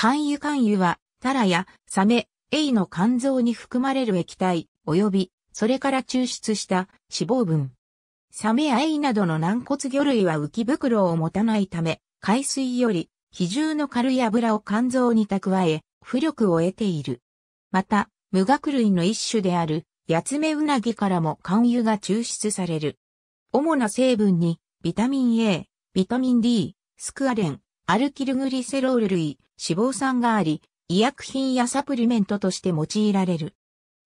肝油肝油は、タラやサメ、エイの肝臓に含まれる液体、及び、それから抽出した脂肪分。サメやエイなどの軟骨魚類は浮き袋を持たないため、海水より比重の軽い油を肝臓に蓄え、浮力を得ている。また、無学類の一種である、ヤツメウナギからも肝油が抽出される。主な成分に、ビタミン A、ビタミン D、スクアレン、アルキルグリセロール類、脂肪酸があり、医薬品やサプリメントとして用いられる。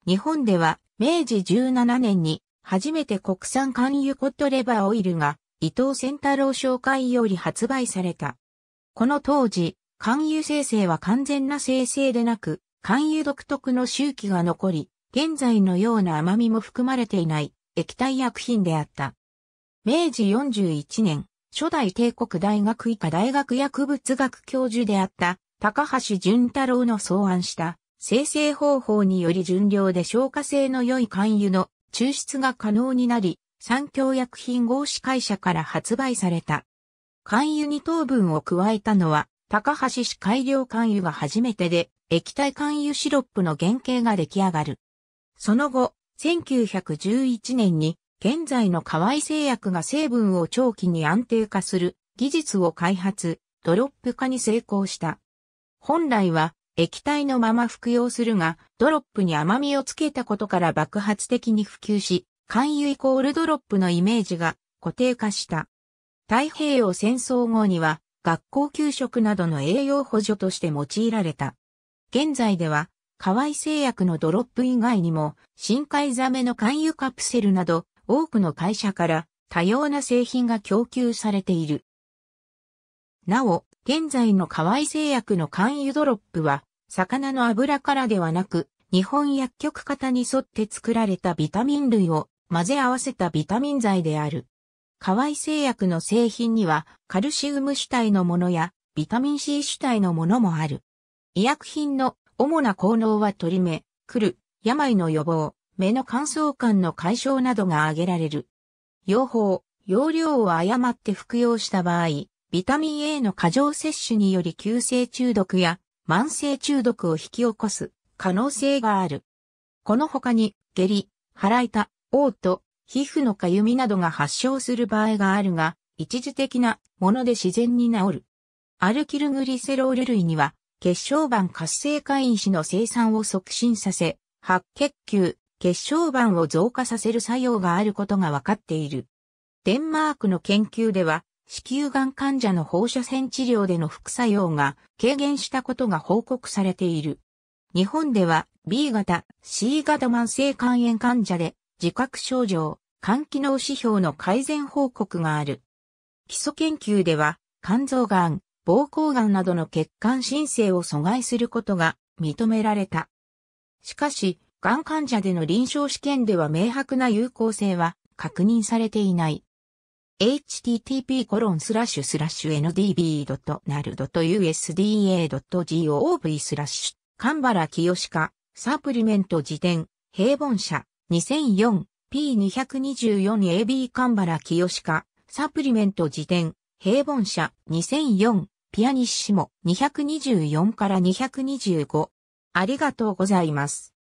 日本では、明治17年に、初めて国産肝油コットレバーオイルが、伊藤仙太郎紹介より発売された。この当時、肝油生成は完全な生成でなく、肝油独特の周期が残り、現在のような甘みも含まれていない液体薬品であった。明治41年、初代帝国大学医科大学薬物学教授であった高橋淳太郎の草案した生成方法により純量で消化性の良い肝油の抽出が可能になり、産協薬品合資会社から発売された。肝油に糖分を加えたのは、高橋市改良肝油が初めてで、液体肝油シロップの原型が出来上がる。その後、1911年に現在の河合製薬が成分を長期に安定化する技術を開発、ドロップ化に成功した。本来は液体のまま服用するが、ドロップに甘みをつけたことから爆発的に普及し、肝油イコールドロップのイメージが固定化した。太平洋戦争後には学校給食などの栄養補助として用いられた。現在では、河合製薬のドロップ以外にも、深海ザメの肝油カプセルなど、多くの会社から多様な製品が供給されている。なお、現在の河合製薬の肝油ドロップは、魚の油からではなく、日本薬局型に沿って作られたビタミン類を混ぜ合わせたビタミン剤である。河合製薬の製品には、カルシウム主体のものや、ビタミン C 主体のものもある。医薬品の主な効能は取り目、来る、病の予防、目の乾燥感の解消などが挙げられる。用法、用量を誤って服用した場合、ビタミン A の過剰摂取により急性中毒や慢性中毒を引き起こす可能性がある。この他に、下痢、腹痛、嘔吐、皮膚のかゆみなどが発症する場合があるが、一時的なもので自然に治る。アルキルグリセロール類には、血小板活性化因子の生産を促進させ、白血球、血小板を増加させる作用があることが分かっている。デンマークの研究では、子宮がん患者の放射線治療での副作用が軽減したことが報告されている。日本では B 型、C 型慢性肝炎患者で自覚症状、肝機能指標の改善報告がある。基礎研究では肝臓がん、膀胱がんなどの血管申請を阻害することが認められた。しかし、がん患者での臨床試験では明白な有効性は確認されていない。http://ndb.nal.usda.gov スラッシュ、かんばらきよしか、サプリメント辞典、平凡社、2004、P224AB かんばらきよしか、サプリメント辞典、平凡社、2004、ピアニッシモ、224から225。ありがとうございます。